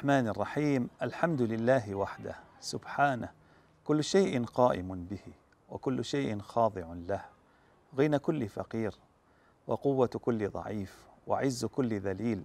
الرحمن الرحيم الحمد لله وحده سبحانه كل شيء قائم به وكل شيء خاضع له غنى كل فقير وقوة كل ضعيف وعز كل ذليل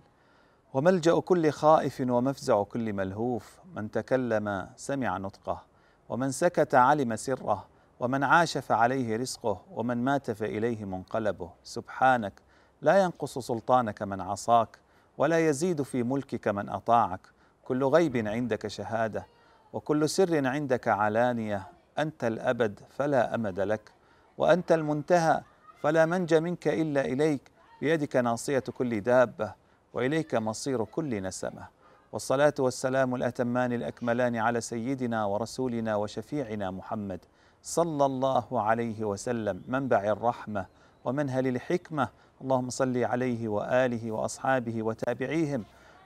وملجأ كل خائف ومفزع كل ملهوف من تكلم سمع نطقه ومن سكت علم سره ومن عاش فعليه رزقه ومن مات فإليه منقلبه سبحانك لا ينقص سلطانك من عصاك ولا يزيد في ملكك من اطاعك كل غيب عندك شهاده وكل سر عندك علانيه انت الابد فلا امد لك وانت المنتهى فلا منجى منك الا اليك بيدك ناصيه كل دابه واليك مصير كل نسمه والصلاه والسلام الاتمان الاكملان على سيدنا ورسولنا وشفيعنا محمد صلى الله عليه وسلم منبع الرحمه ومنهل الحكمه اللهم صل عليه واله واصحابه وتابعيهم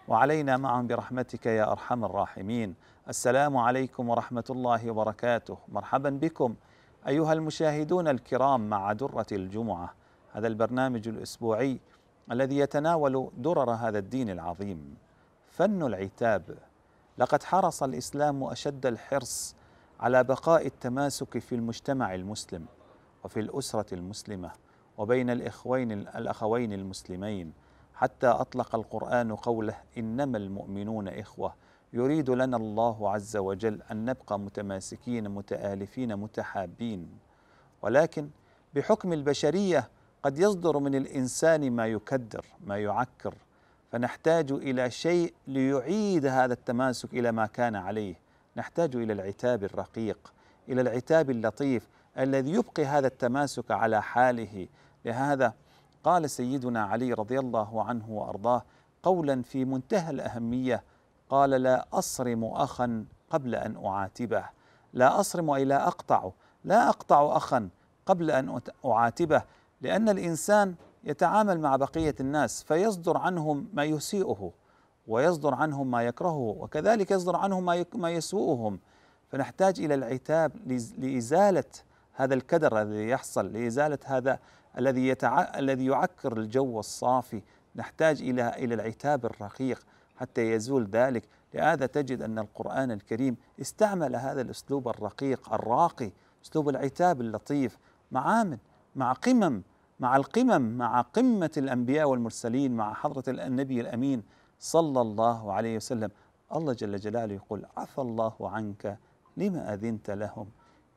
وعلينا معهم برحمتك يا أرحم الراحمين السلام عليكم ورحمة الله وبركاته مرحبا بكم أيها المشاهدون الكرام مع درة الجمعة هذا البرنامج الأسبوعي الذي يتناول درر هذا الدين العظيم فن العتاب لقد حرص الإسلام أشد الحرص على بقاء التماسك في المجتمع المسلم وفي الأسرة المسلمة وبين الإخوين الأخوين المسلمين حتى أطلق القرآن قوله إنما المؤمنون إخوة يريد لنا الله عز وجل أن نبقى متماسكين متآلفين متحابين ولكن بحكم البشرية قد يصدر من الإنسان ما يكدر ما يعكر فنحتاج إلى شيء ليعيد هذا التماسك إلى ما كان عليه نحتاج إلى العتاب الرقيق إلى العتاب اللطيف الذي يبقي هذا التماسك على حاله لهذا قال سيدنا علي رضي الله عنه وارضاه قولا في منتهى الاهميه قال لا اصرم اخا قبل ان اعاتبه لا اصرم اي لا اقطع لا اقطع اخا قبل ان اعاتبه لان الانسان يتعامل مع بقيه الناس فيصدر عنهم ما يسيئه ويصدر عنهم ما يكرهه وكذلك يصدر عنهم ما يسوءهم فنحتاج الى العتاب لازاله هذا الكدر الذي يحصل لازاله هذا الذي يتع... الذي يعكر الجو الصافي نحتاج الى الى العتاب الرقيق حتى يزول ذلك لهذا تجد ان القران الكريم استعمل هذا الاسلوب الرقيق الراقي اسلوب العتاب اللطيف معامن مع قمم مع القمم مع قمه الانبياء والمرسلين مع حضره النبي الامين صلى الله عليه وسلم الله جل جلاله يقول عفى الله عنك لما اذنت لهم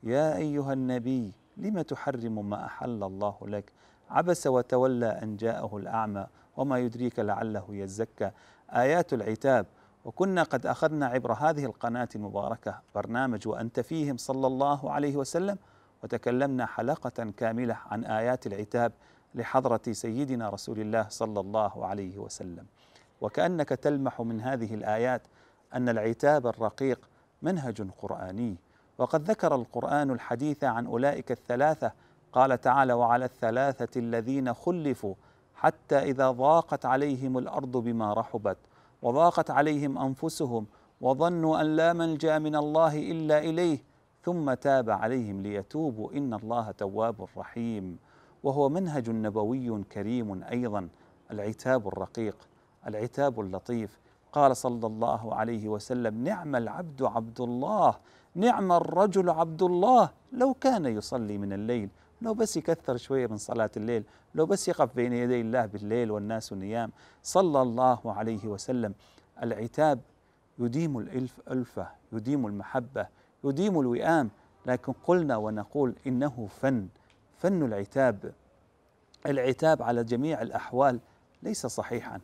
يا ايها النبي لم تحرم ما أحل الله لك عبس وتولى أن جاءه الأعمى وما يدريك لعله يزكى آيات العتاب وكنا قد أخذنا عبر هذه القناة المباركة برنامج وأنت فيهم صلى الله عليه وسلم وتكلمنا حلقة كاملة عن آيات العتاب لحضرة سيدنا رسول الله صلى الله عليه وسلم وكأنك تلمح من هذه الآيات أن العتاب الرقيق منهج قرآني وقد ذكر القرآن الحديث عن أولئك الثلاثة قال تعالى وعلى الثلاثة الذين خلفوا حتى إذا ضاقت عليهم الأرض بما رحبت وضاقت عليهم أنفسهم وظنوا أن لا ملجأ من الله إلا إليه ثم تاب عليهم ليتوبوا إن الله تواب رحيم وهو منهج نبوي كريم أيضا العتاب الرقيق العتاب اللطيف قال صلى الله عليه وسلم نعم العبد عبد الله نعم الرجل عبد الله لو كان يصلي من الليل لو بس يكثر شوية من صلاة الليل لو بس يقف بين يدي الله بالليل والناس نيام صلى الله عليه وسلم العتاب يديم الألف ألفة يديم المحبة يديم الوئام لكن قلنا ونقول إنه فن فن العتاب العتاب على جميع الأحوال ليس صحيحا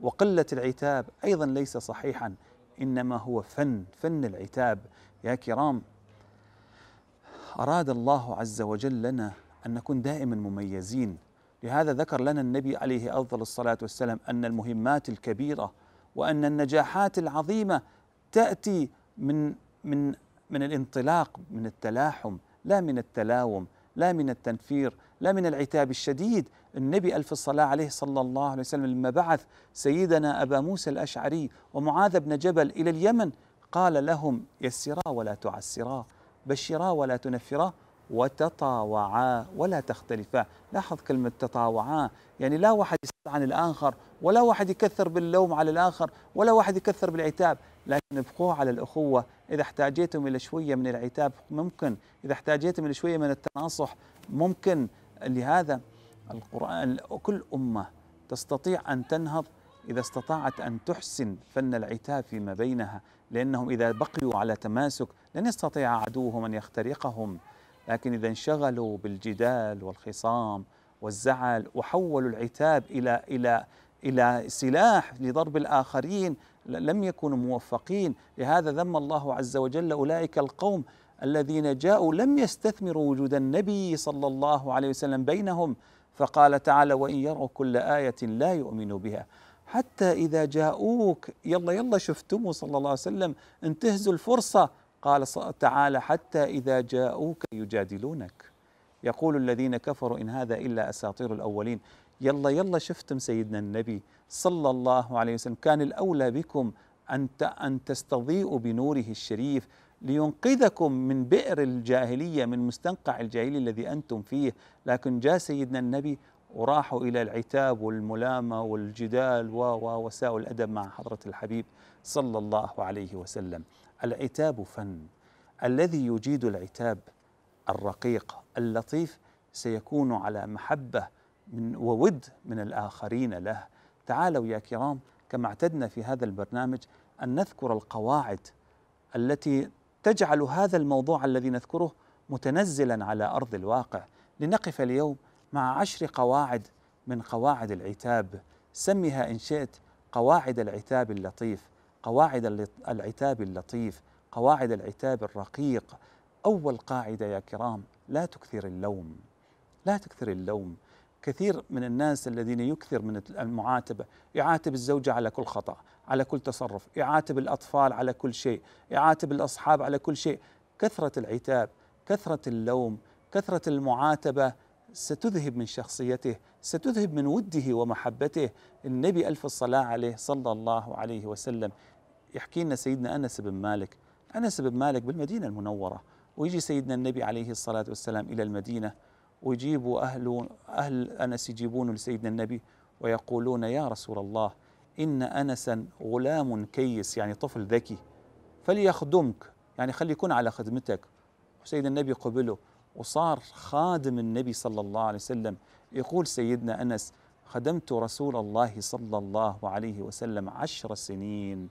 وقلة العتاب أيضا ليس صحيحا إنما هو فن فن العتاب يا كرام أراد الله عز وجل لنا أن نكون دائما مميزين لهذا ذكر لنا النبي عليه أفضل الصلاة والسلام أن المهمات الكبيرة وأن النجاحات العظيمة تأتي من من من الانطلاق من التلاحم لا من التلاوم لا من التنفير لا من العتاب الشديد النبي ألف الصلاة عليه صلى الله عليه وسلم لما بعث سيدنا أبا موسى الأشعري ومعاذ بن جبل إلى اليمن قال لهم يسرا ولا تعسرا بشرا ولا تنفرا وتطاوعا ولا تختلفا لاحظ كلمة تطاوعا يعني لا واحد يسأل عن الآخر ولا واحد يكثر باللوم على الآخر ولا واحد يكثر بالعتاب لكن ابقوا على الأخوة إذا احتاجيتم إلى شوية من العتاب ممكن إذا احتاجيتم إلى شوية من التناصح ممكن لهذا القرآن كل أمة تستطيع أن تنهض إذا استطاعت أن تحسن فن العتاب فيما بينها لأنهم إذا بقيوا على تماسك لن يستطيع عدوهم أن يخترقهم لكن إذا انشغلوا بالجدال والخصام والزعل وحولوا العتاب إلى إلى إلى سلاح لضرب الآخرين لم يكونوا موفقين لهذا ذم الله عز وجل أولئك القوم الذين جاءوا لم يستثمروا وجود النبي صلى الله عليه وسلم بينهم فقال تعالى وإن يروا كل آية لا يؤمنوا بها حتى إذا جاءوك يلا يلا شفتموا صلى الله عليه وسلم انتهزوا الفرصة قال تعالى حتى إذا جاءوك يجادلونك يقول الذين كفروا إن هذا إلا أساطير الأولين يلا يلا شفتم سيدنا النبي صلى الله عليه وسلم كان الأولى بكم أن أن تستضيئوا بنوره الشريف لينقذكم من بئر الجاهلية من مستنقع الجاهلية الذي أنتم فيه لكن جاء سيدنا النبي وراحوا إلى العتاب والملامة والجدال و وساءوا الأدب مع حضرة الحبيب صلى الله عليه وسلم العتاب فن الذي يجيد العتاب الرقيق اللطيف سيكون على محبه من وود من الاخرين له تعالوا يا كرام كما اعتدنا في هذا البرنامج ان نذكر القواعد التي تجعل هذا الموضوع الذي نذكره متنزلا على ارض الواقع لنقف اليوم مع عشر قواعد من قواعد العتاب سمها ان شئت قواعد العتاب اللطيف قواعد العتاب اللطيف قواعد العتاب الرقيق أول قاعدة يا كرام لا تكثر اللوم لا تكثر اللوم كثير من الناس الذين يكثر من المعاتبة يعاتب الزوجة على كل خطأ على كل تصرف يعاتب الأطفال على كل شيء يعاتب الأصحاب على كل شيء كثرة العتاب كثرة اللوم كثرة المعاتبة ستذهب من شخصيته ستذهب من وده ومحبته النبي ألف الصلاة عليه صلى الله عليه وسلم يحكي لنا سيدنا أنس بن مالك أنس بن مالك بالمدينة المنورة ويجي سيدنا النبي عليه الصلاة والسلام إلى المدينة ويجيبوا أهل, أهل أنس يجيبونه لسيدنا النبي ويقولون يا رسول الله إن أنسا غلام كيس يعني طفل ذكي فليخدمك يعني خلي يكون على خدمتك وسيدنا النبي قبله وصار خادم النبي صلى الله عليه وسلم يقول سيدنا أنس خدمت رسول الله صلى الله عليه وسلم عشر سنين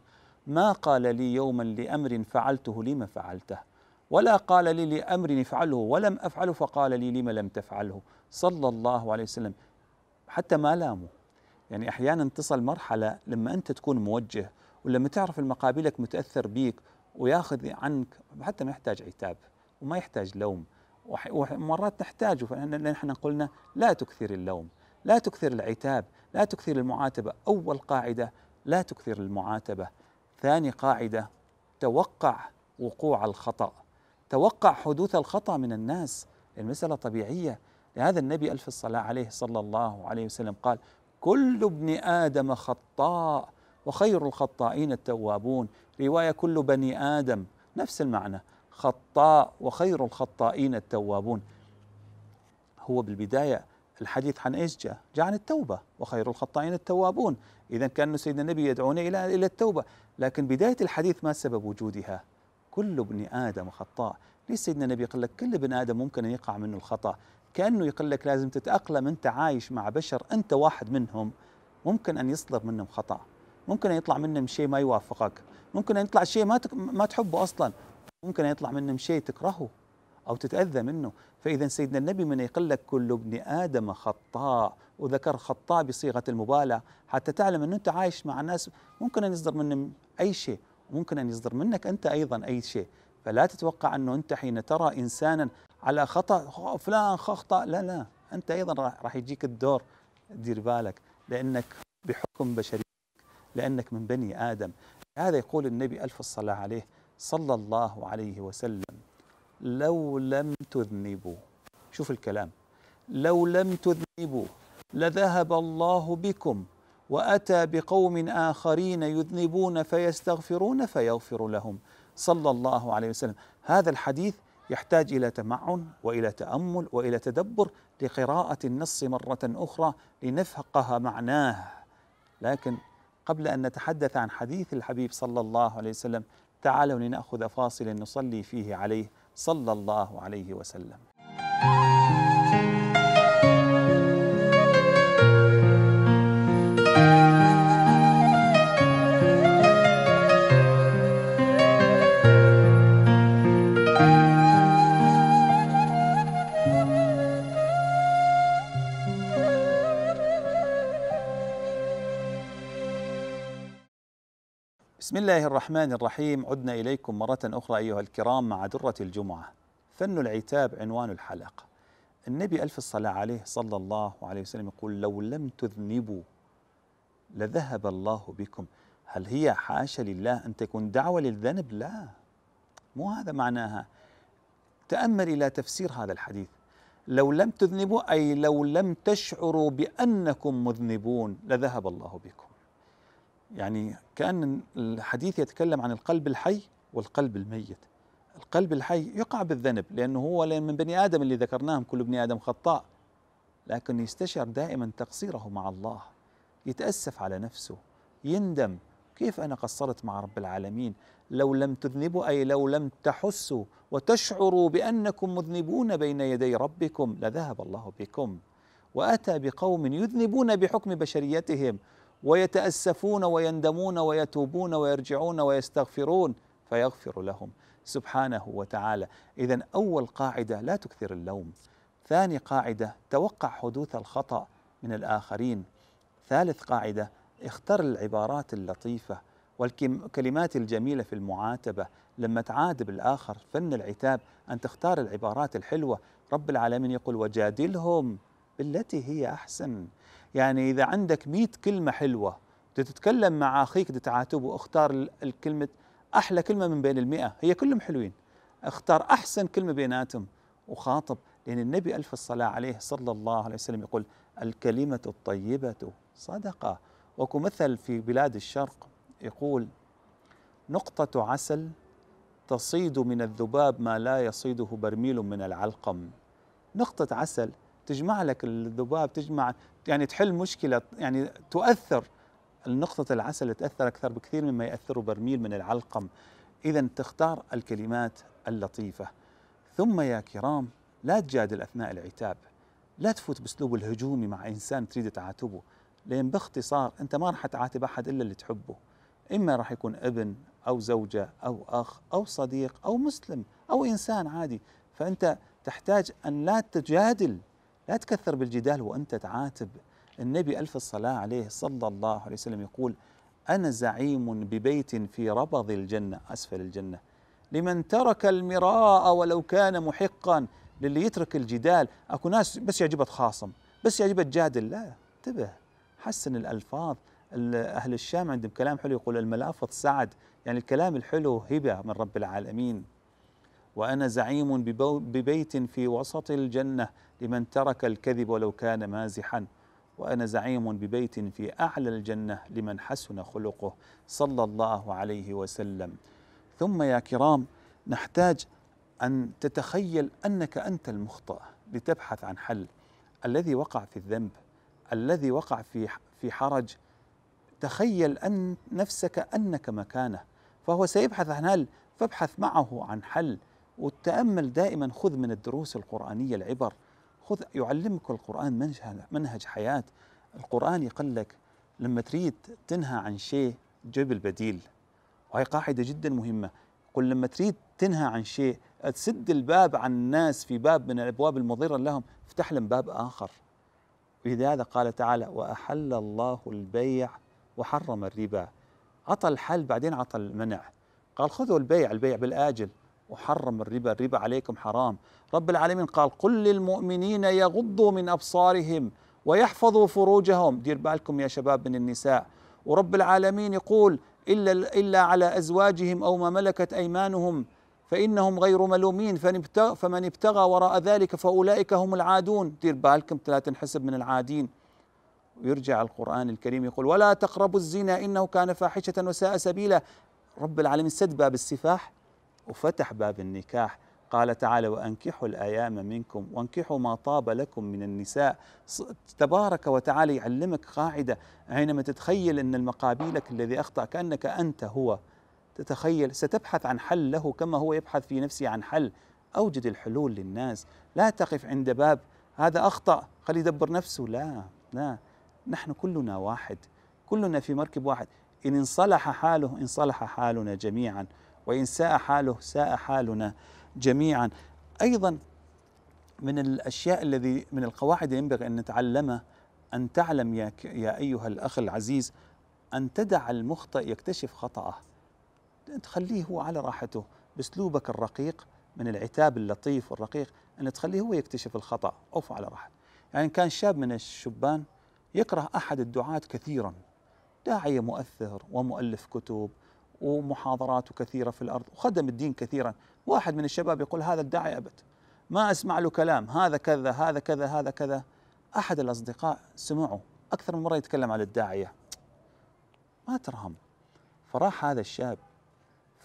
ما قال لي يوما لأمر فعلته لم فعلته ولا قال لي لأمر افعله ولم أفعله فقال لي لم لم تفعله صلى الله عليه وسلم حتى ما لامه يعني أحيانا تصل مرحلة لما أنت تكون موجه ولما تعرف المقابلك متأثر بيك وياخذ عنك حتى ما يحتاج عتاب وما يحتاج لوم ومرات نحتاجه فنحن قلنا لا تكثر اللوم لا تكثر العتاب لا تكثر المعاتبة أول قاعدة لا تكثر المعاتبة ثاني قاعدة توقع وقوع الخطأ توقع حدوث الخطأ من الناس المسألة طبيعية لهذا النبي ألف الصلاة عليه صلى الله عليه وسلم قال كل ابن آدم خطاء وخير الخطائين التوابون رواية كل بني آدم نفس المعنى خطاء وخير الخطائين التوابون هو بالبداية الحديث عن ايش جاء؟ جاء عن التوبة وخير الخطائين التوابون إذا كان سيدنا النبي يدعونا إلى إلى التوبة لكن بداية الحديث ما سبب وجودها؟ كل ابن آدم خطاء ليش سيدنا النبي يقول لك كل ابن آدم ممكن أن يقع منه الخطأ كأنه يقول لك لازم تتأقلم أنت عايش مع بشر أنت واحد منهم ممكن أن يصدر منهم خطأ ممكن أن يطلع منهم شيء ما يوافقك ممكن أن يطلع شيء ما ما تحبه أصلا ممكن يطلع منه شيء تكرهه أو تتأذى منه فإذا سيدنا النبي من يقل لك كل ابن آدم خطاء وذكر خطاء بصيغة المبالغة حتى تعلم أنه أنت عايش مع ناس ممكن أن يصدر منهم أي شيء ممكن أن يصدر منك أنت أيضا أي شيء فلا تتوقع أنه أنت حين ترى إنسانا على خطأ فلان خطأ لا لا أنت أيضا راح يجيك الدور دير بالك لأنك بحكم بشريتك لأنك من بني آدم هذا يقول النبي ألف الصلاة عليه صلى الله عليه وسلم لو لم تذنبوا شوف الكلام لو لم تذنبوا لذهب الله بكم واتى بقوم اخرين يذنبون فيستغفرون فيغفر لهم صلى الله عليه وسلم هذا الحديث يحتاج الى تمعن والى تامل والى تدبر لقراءه النص مره اخرى لنفقه معناه لكن قبل ان نتحدث عن حديث الحبيب صلى الله عليه وسلم تعالوا لنأخذ فاصل نصلي فيه عليه صلى الله عليه وسلم الله الرحمن الرحيم عدنا إليكم مرة أخرى أيها الكرام مع درة الجمعة فن العتاب عنوان الحلقة النبي ألف الصلاة عليه صلى الله عليه وسلم يقول لو لم تذنبوا لذهب الله بكم هل هي حاشا لله أن تكون دعوة للذنب لا مو هذا معناها تأمل إلى تفسير هذا الحديث لو لم تذنبوا أي لو لم تشعروا بأنكم مذنبون لذهب الله بكم يعني كأن الحديث يتكلم عن القلب الحي والقلب الميت القلب الحي يقع بالذنب لأنه هو من بني آدم اللي ذكرناهم كل بني آدم خطاء لكن يستشعر دائما تقصيره مع الله يتأسف على نفسه يندم كيف أنا قصرت مع رب العالمين لو لم تذنبوا أي لو لم تحسوا وتشعروا بأنكم مذنبون بين يدي ربكم لذهب الله بكم وأتى بقوم يذنبون بحكم بشريتهم ويتأسفون ويندمون ويتوبون ويرجعون ويستغفرون فيغفر لهم سبحانه وتعالى إذا أول قاعدة لا تكثر اللوم ثاني قاعدة توقع حدوث الخطأ من الآخرين ثالث قاعدة اختر العبارات اللطيفة والكلمات الجميلة في المعاتبة لما تعاتب الآخر فن العتاب أن تختار العبارات الحلوة رب العالمين يقول وجادلهم بالتي هي أحسن يعني إذا عندك 100 كلمة حلوة تتكلم مع أخيك تعاتبه اختار الكلمة أحلى كلمة من بين المئة هي كلهم حلوين اختار أحسن كلمة بيناتهم وخاطب لأن النبي ألف الصلاة عليه صلى الله عليه وسلم يقول الكلمة الطيبة صدقة وكو مثل في بلاد الشرق يقول نقطة عسل تصيد من الذباب ما لا يصيده برميل من العلقم نقطة عسل تجمع لك الذباب تجمع يعني تحل مشكله يعني تؤثر نقطة العسل تأثر أكثر بكثير مما يأثر برميل من العلقم إذا تختار الكلمات اللطيفة ثم يا كرام لا تجادل أثناء العتاب لا تفوت بأسلوب الهجومي مع إنسان تريد تعاتبه لأن باختصار أنت ما راح تعاتب أحد إلا اللي تحبه إما راح يكون ابن أو زوجة أو أخ أو صديق أو مسلم أو إنسان عادي فأنت تحتاج أن لا تجادل لا تكثر بالجدال وأنت تعاتب النبي ألف الصلاة عليه صلى الله عليه وسلم يقول أنا زعيم ببيت في ربض الجنة أسفل الجنة لمن ترك المراء ولو كان محقا للي يترك الجدال أكو ناس بس يعجبها تخاصم بس يعجبها تجادل لا انتبه حسن الألفاظ أهل الشام عندهم كلام حلو يقول الملافظ سعد يعني الكلام الحلو هبة من رب العالمين وأنا زعيم ببيت في وسط الجنة لمن ترك الكذب ولو كان مازحا وأنا زعيم ببيت في أعلى الجنة لمن حسن خلقه صلى الله عليه وسلم ثم يا كرام نحتاج أن تتخيل أنك أنت المخطئ لتبحث عن حل الذي وقع في الذنب الذي وقع في في حرج تخيل أن نفسك أنك مكانه فهو سيبحث عن حل فابحث معه عن حل والتامل دائما خذ من الدروس القرآنية العبر خذ يعلمك القرآن منهج, حياة القرآن يقول لك لما تريد تنهى عن شيء جيب البديل وهي قاعدة جدا مهمة قل لما تريد تنهى عن شيء تسد الباب عن الناس في باب من الأبواب المضرة لهم افتح لهم باب آخر لهذا قال تعالى وأحل الله البيع وحرم الربا عطى الحل بعدين عطى المنع قال خذوا البيع البيع بالآجل وحرم الربا الربا عليكم حرام رب العالمين قال قل للمؤمنين يغضوا من أبصارهم ويحفظوا فروجهم دير بالكم يا شباب من النساء ورب العالمين يقول إلا, إلا على أزواجهم أو ما ملكت أيمانهم فإنهم غير ملومين فمن ابتغى وراء ذلك فأولئك هم العادون دير بالكم لا تنحسب من العادين ويرجع القرآن الكريم يقول ولا تقربوا الزنا إنه كان فاحشة وساء سبيلا رب العالمين سد باب السفاح وفتح باب النكاح قال تعالى وأنكحوا الأيام منكم وانكحوا ما طاب لكم من النساء تبارك وتعالى يعلمك قاعدة حينما تتخيل أن المقابيلك الذي أخطأ كأنك أنت هو تتخيل ستبحث عن حل له كما هو يبحث في نفسه عن حل أوجد الحلول للناس لا تقف عند باب هذا أخطأ خلي يدبر نفسه لا لا نحن كلنا واحد كلنا في مركب واحد إن انصلح حاله انصلح حالنا جميعا وإن ساء حاله ساء حالنا جميعا أيضا من الأشياء الذي من القواعد ينبغي أن نتعلمها أن تعلم يا, يا أيها الأخ العزيز أن تدع المخطئ يكتشف خطأه تخليه هو على راحته بأسلوبك الرقيق من العتاب اللطيف والرقيق أن تخليه هو يكتشف الخطأ أوف على راحته يعني كان شاب من الشبان يكره أحد الدعاة كثيرا داعية مؤثر ومؤلف كتب ومحاضرات كثيرة في الأرض وخدم الدين كثيرا واحد من الشباب يقول هذا الداعي أبت ما أسمع له كلام هذا كذا هذا كذا هذا كذا أحد الأصدقاء سمعه أكثر من مرة يتكلم على الداعية ما ترهم فراح هذا الشاب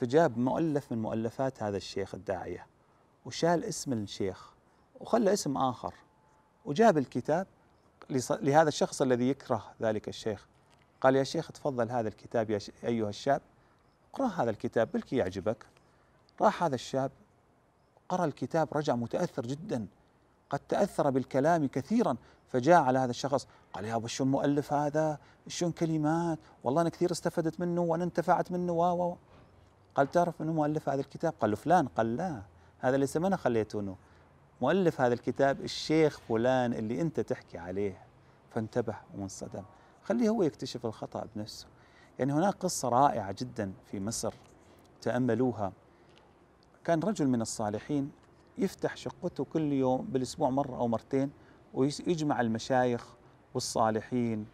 فجاب مؤلف من مؤلفات هذا الشيخ الداعية وشال اسم الشيخ وخلى اسم آخر وجاب الكتاب لهذا الشخص الذي يكره ذلك الشيخ قال يا شيخ تفضل هذا الكتاب يا أيها الشاب اقرأ هذا الكتاب بلكي يعجبك راح هذا الشاب قرأ الكتاب رجع متأثر جدا قد تأثر بالكلام كثيرا فجاء على هذا الشخص قال يا ابو شو المؤلف هذا شو كلمات والله أنا كثير استفدت منه وأنا انتفعت منه و قال تعرف منو مؤلف هذا الكتاب قال له فلان قال لا هذا ليس ما أنا خليتونه مؤلف هذا الكتاب الشيخ فلان اللي أنت تحكي عليه فانتبه وانصدم خليه هو يكتشف الخطأ بنفسه يعني هناك قصة رائعة جدا في مصر تأملوها كان رجل من الصالحين يفتح شقته كل يوم بالأسبوع مرة أو مرتين ويجمع المشايخ والصالحين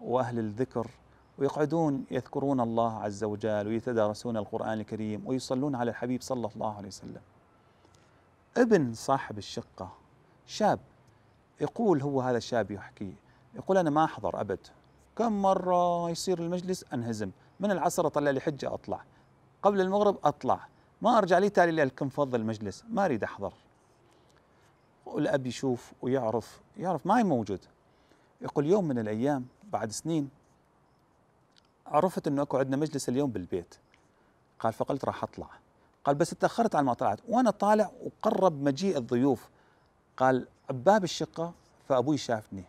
وأهل الذكر ويقعدون يذكرون الله عز وجل ويتدارسون القرآن الكريم ويصلون على الحبيب صلى الله عليه وسلم ابن صاحب الشقة شاب يقول هو هذا الشاب يحكي يقول أنا ما أحضر أبد كم مرة يصير المجلس أنهزم من العصر أطلع لي حجة أطلع قبل المغرب أطلع ما أرجع لي تالي ليل كم فضل المجلس ما أريد أحضر والأب يشوف ويعرف يعرف ما هي موجود يقول يوم من الأيام بعد سنين عرفت أنه أكو عندنا مجلس اليوم بالبيت قال فقلت راح أطلع قال بس اتأخرت على ما طلعت وأنا طالع وقرب مجيء الضيوف قال باب الشقة فأبوي شافني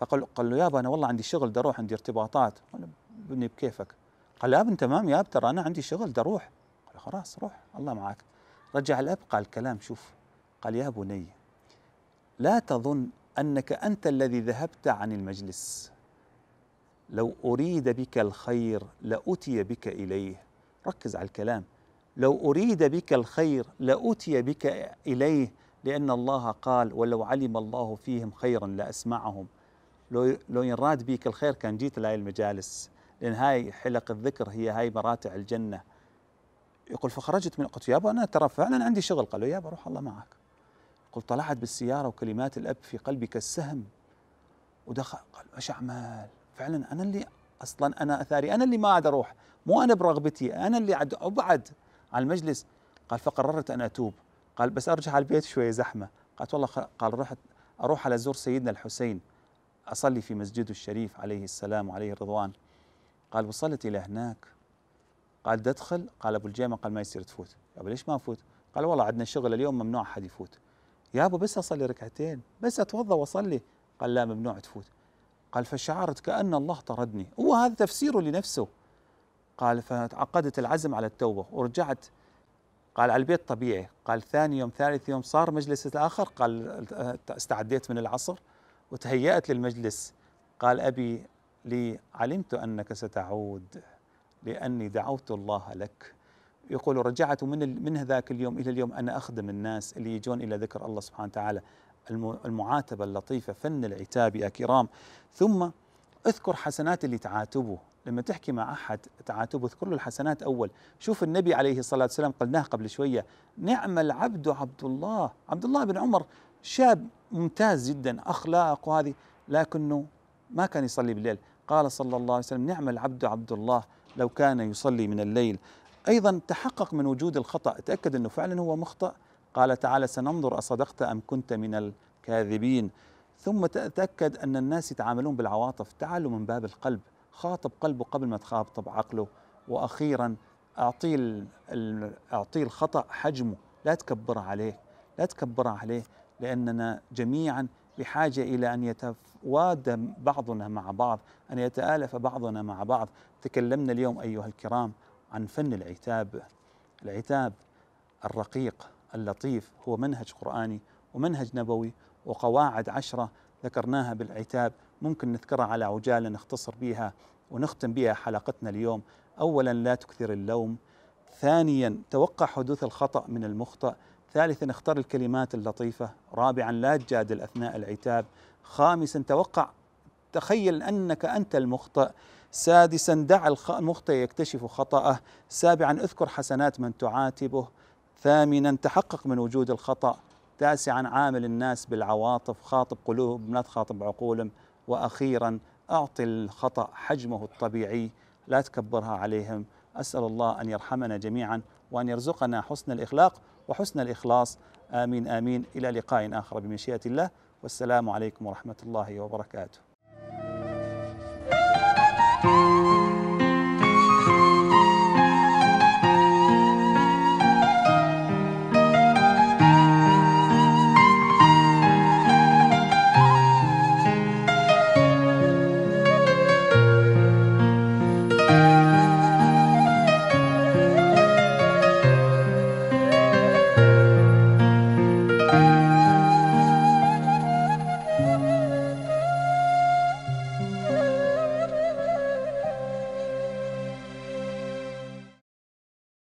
فقال قال له يابا انا والله عندي شغل بدي اروح عندي ارتباطات قال ابني بكيفك قال يا ابن تمام ياب ترى انا عندي شغل بدي اروح قال خلاص روح الله معك رجع الاب قال كلام شوف قال يا بني لا تظن انك انت الذي ذهبت عن المجلس لو اريد بك الخير لاتي بك اليه ركز على الكلام لو اريد بك الخير لاتي بك اليه لان الله قال ولو علم الله فيهم خيرا لاسمعهم لا لو لو ينراد بيك الخير كان جيت لهي المجالس لان هاي حلق الذكر هي هاي مراتع الجنه يقول فخرجت من قلت يابا انا ترى فعلا عندي شغل قال له يابا روح الله معك قلت طلعت بالسياره وكلمات الاب في قلبي كالسهم ودخل قال ايش اعمل فعلا انا اللي اصلا انا اثاري انا اللي ما عاد اروح مو انا برغبتي انا اللي عاد ابعد عن المجلس قال فقررت ان اتوب قال بس ارجع على البيت شويه زحمه قالت والله قال رحت اروح على زور سيدنا الحسين أصلي في مسجده الشريف عليه السلام وعليه الرضوان قال وصلت إلى هناك قال تدخل قال أبو الجيمة قال ما يصير تفوت أبو ليش ما أفوت قال والله عندنا شغل اليوم ممنوع أحد يفوت يا أبو بس أصلي ركعتين بس أتوضأ وأصلي قال لا ممنوع تفوت قال فشعرت كأن الله طردني هو هذا تفسيره لنفسه قال فعقدت العزم على التوبة ورجعت قال على البيت طبيعي قال ثاني يوم ثالث يوم صار مجلس الآخر قال استعديت من العصر وتهيأت للمجلس قال أبي لي علمت أنك ستعود لأني دعوت الله لك يقول رجعت من من ذاك اليوم إلى اليوم أنا أخدم الناس اللي يجون إلى ذكر الله سبحانه وتعالى المعاتبة اللطيفة فن العتاب يا كرام ثم اذكر حسنات اللي تعاتبه لما تحكي مع أحد تعاتبه اذكر له الحسنات أول شوف النبي عليه الصلاة والسلام قلناه قبل شوية نعم العبد عبد الله عبد الله بن عمر شاب ممتاز جدا أخلاق وهذه لكنه ما كان يصلي بالليل قال صلى الله عليه وسلم نعم العبد عبد الله لو كان يصلي من الليل أيضا تحقق من وجود الخطأ تأكد أنه فعلا هو مخطئ قال تعالى سننظر أصدقت أم كنت من الكاذبين ثم تأكد أن الناس يتعاملون بالعواطف تعالوا من باب القلب خاطب قلبه قبل ما تخاطب عقله وأخيرا أعطيه أعطيه الخطأ حجمه لا تكبر عليه لا تكبر عليه لأننا جميعا بحاجة إلى أن يتوادى بعضنا مع بعض أن يتآلف بعضنا مع بعض تكلمنا اليوم أيها الكرام عن فن العتاب العتاب الرقيق اللطيف هو منهج قرآني ومنهج نبوي وقواعد عشرة ذكرناها بالعتاب ممكن نذكرها على عجالة نختصر بها ونختم بها حلقتنا اليوم أولا لا تكثر اللوم ثانيا توقع حدوث الخطأ من المخطئ ثالثا اختر الكلمات اللطيفة رابعا لا تجادل أثناء العتاب خامسا توقع تخيل أنك أنت المخطئ سادسا دع المخطئ يكتشف خطأه سابعا اذكر حسنات من تعاتبه ثامنا تحقق من وجود الخطأ تاسعا عامل الناس بالعواطف خاطب قلوبهم لا تخاطب عقولهم وأخيرا أعطي الخطأ حجمه الطبيعي لا تكبرها عليهم أسأل الله أن يرحمنا جميعا وأن يرزقنا حسن الإخلاق وحسن الإخلاص آمين آمين إلى لقاء آخر بمشيئة الله والسلام عليكم ورحمة الله وبركاته